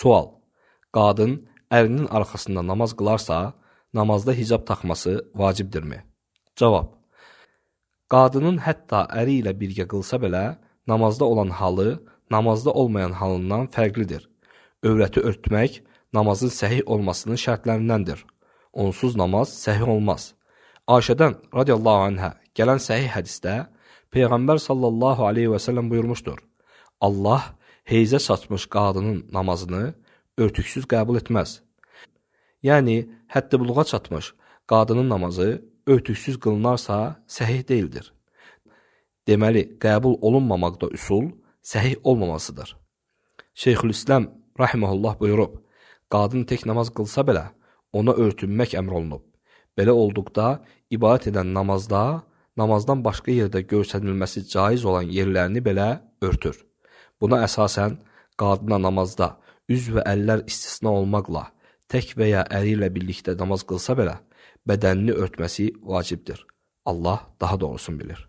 Sual: Qadın ərinin arxasında namaz qılarsa, namazda hicab taxması vacibdirmi? Cavab: Qadının hətta əri ilə birgə qılsa belə, namazda olan halı namazda olmayan halından fərqlidir. Övrəti örtmək namazın səhih olmasının şərtlərindəndir. Onsuz namaz səhih olmaz. Ayşədən radiyallahu anhə gələn səhih hədisdə Peyğəmbər sallallahu aleyhi və səlləm buyurmuşdur. Allah heyzə çatmış qadının namazını örtüksüz qəbul etməz. Yəni həddi buluğa çatmış qadının namazı örtüksüz qılınarsa səhih deyildir. Deməli, qəbul olunmamaqda üsul səhih olmamasıdır. Şeyxülislam rahimehullah buyurub: Qadın tək namaz qılsa belə ona örtünmək əmr olunub. Belə olduqda ibadət edən namazda namazdan başqa yerdə göstərilməsi caiz olan yerlərini belə örtür. Buna əsasən qadına namazda üz və əllər istisna olmaqla tək və ya əri ilə birlikdə namaz qılsa belə bədənini örtməsi vacibdir. Allah daha doğrusunu bilir.